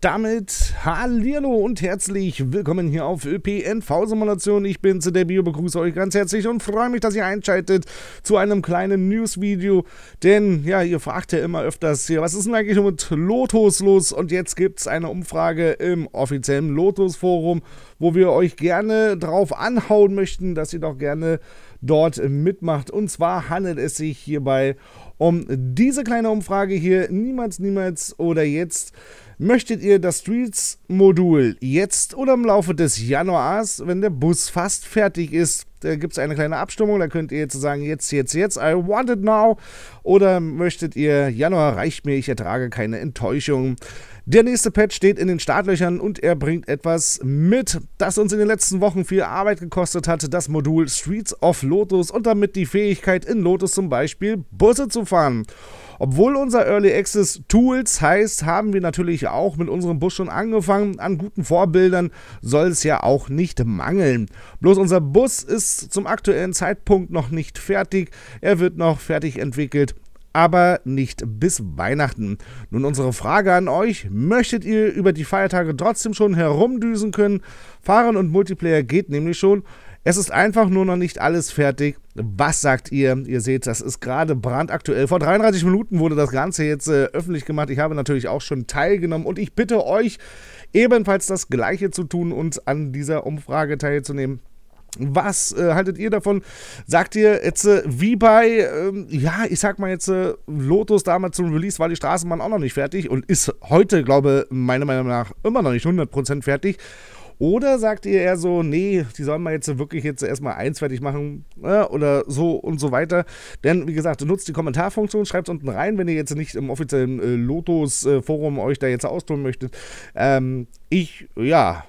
damit hallo und herzlich willkommen hier auf ÖPNV-Simulation. Ich bin zu der Bio, begrüße euch ganz herzlich und freue mich, dass ihr einschaltet zu einem kleinen News-Video. Denn ja, ihr fragt ja immer öfters hier, was ist denn eigentlich mit Lotus los? Und jetzt gibt es eine Umfrage im offiziellen Lotus-Forum, wo wir euch gerne drauf anhauen möchten, dass ihr doch gerne dort mitmacht. Und zwar handelt es sich hierbei um um diese kleine Umfrage hier. Niemals, niemals oder jetzt. Möchtet ihr das Streets-Modul jetzt oder im Laufe des Januars, wenn der Bus fast fertig ist, da gibt es eine kleine Abstimmung. Da könnt ihr jetzt sagen, jetzt, jetzt, jetzt, I want it now. Oder möchtet ihr, Januar reicht mir, ich ertrage keine Enttäuschung. Der nächste Patch steht in den Startlöchern und er bringt etwas mit, das uns in den letzten Wochen viel Arbeit gekostet hat, das Modul Streets of Lotus und damit die Fähigkeit in Lotus zum Beispiel Busse zu fahren. Obwohl unser Early Access Tools heißt, haben wir natürlich auch mit unserem Bus schon angefangen. An guten Vorbildern soll es ja auch nicht mangeln. Bloß unser Bus ist ist zum aktuellen Zeitpunkt noch nicht fertig. Er wird noch fertig entwickelt aber nicht bis Weihnachten. Nun unsere Frage an euch, möchtet ihr über die Feiertage trotzdem schon herumdüsen können? Fahren und Multiplayer geht nämlich schon. Es ist einfach nur noch nicht alles fertig. Was sagt ihr? Ihr seht, das ist gerade brandaktuell. Vor 33 Minuten wurde das Ganze jetzt äh, öffentlich gemacht. Ich habe natürlich auch schon teilgenommen und ich bitte euch ebenfalls das Gleiche zu tun und an dieser Umfrage teilzunehmen. Was äh, haltet ihr davon? Sagt ihr jetzt äh, wie bei, ähm, ja, ich sag mal jetzt, äh, Lotus damals zum Release war die Straßenbahn auch noch nicht fertig und ist heute, glaube ich, meiner Meinung nach, immer noch nicht 100% fertig. Oder sagt ihr eher so, nee, die sollen wir jetzt wirklich jetzt erstmal eins fertig machen äh, oder so und so weiter. Denn wie gesagt, nutzt die Kommentarfunktion, schreibt unten rein, wenn ihr jetzt nicht im offiziellen äh, Lotus-Forum äh, euch da jetzt austun möchtet. Ähm, ich, ja,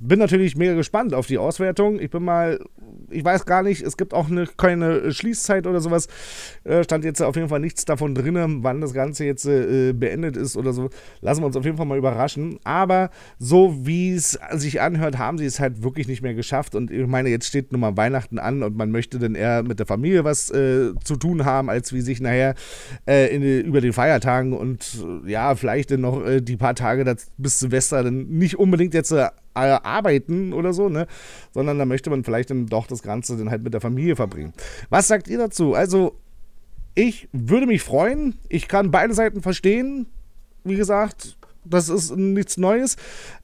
bin natürlich mega gespannt auf die Auswertung. Ich bin mal, ich weiß gar nicht, es gibt auch eine, keine Schließzeit oder sowas. Äh, stand jetzt auf jeden Fall nichts davon drin, wann das Ganze jetzt äh, beendet ist oder so. Lassen wir uns auf jeden Fall mal überraschen. Aber so wie es sich anhört, haben sie es halt wirklich nicht mehr geschafft. Und ich meine, jetzt steht nun mal Weihnachten an und man möchte dann eher mit der Familie was äh, zu tun haben, als wie sich nachher äh, in, über den Feiertagen und äh, ja, vielleicht dann noch äh, die paar Tage das, bis Silvester dann nicht unbedingt jetzt äh, arbeiten oder so, ne? Sondern da möchte man vielleicht dann doch das Ganze dann halt mit der Familie verbringen. Was sagt ihr dazu? Also, ich würde mich freuen. Ich kann beide Seiten verstehen. Wie gesagt, das ist nichts Neues.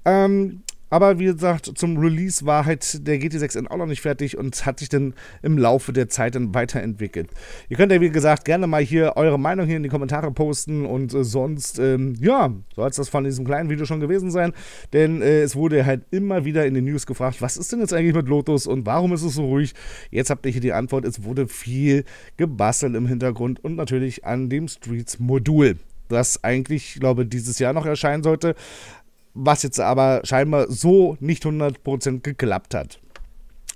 Ähm, aber wie gesagt, zum Release war halt der GT6 N auch noch nicht fertig und hat sich dann im Laufe der Zeit dann weiterentwickelt. Ihr könnt ja, wie gesagt, gerne mal hier eure Meinung hier in die Kommentare posten und äh, sonst, ähm, ja, soll es das von diesem kleinen Video schon gewesen sein. Denn äh, es wurde halt immer wieder in den News gefragt, was ist denn jetzt eigentlich mit Lotus und warum ist es so ruhig? Jetzt habt ihr hier die Antwort, es wurde viel gebastelt im Hintergrund und natürlich an dem Streets-Modul das eigentlich, glaube ich, dieses Jahr noch erscheinen sollte was jetzt aber scheinbar so nicht 100% geklappt hat.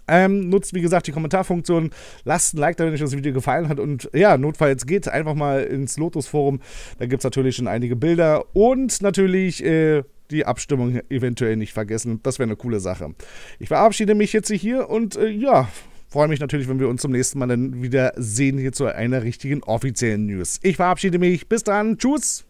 Ähm, nutzt, wie gesagt, die Kommentarfunktion. Lasst ein Like da, wenn euch das Video gefallen hat. Und ja, notfalls geht einfach mal ins Lotus-Forum. Da gibt es natürlich schon einige Bilder. Und natürlich äh, die Abstimmung eventuell nicht vergessen. Das wäre eine coole Sache. Ich verabschiede mich jetzt hier und äh, ja, freue mich natürlich, wenn wir uns zum nächsten Mal dann wieder sehen hier zu einer richtigen offiziellen News. Ich verabschiede mich. Bis dann. Tschüss.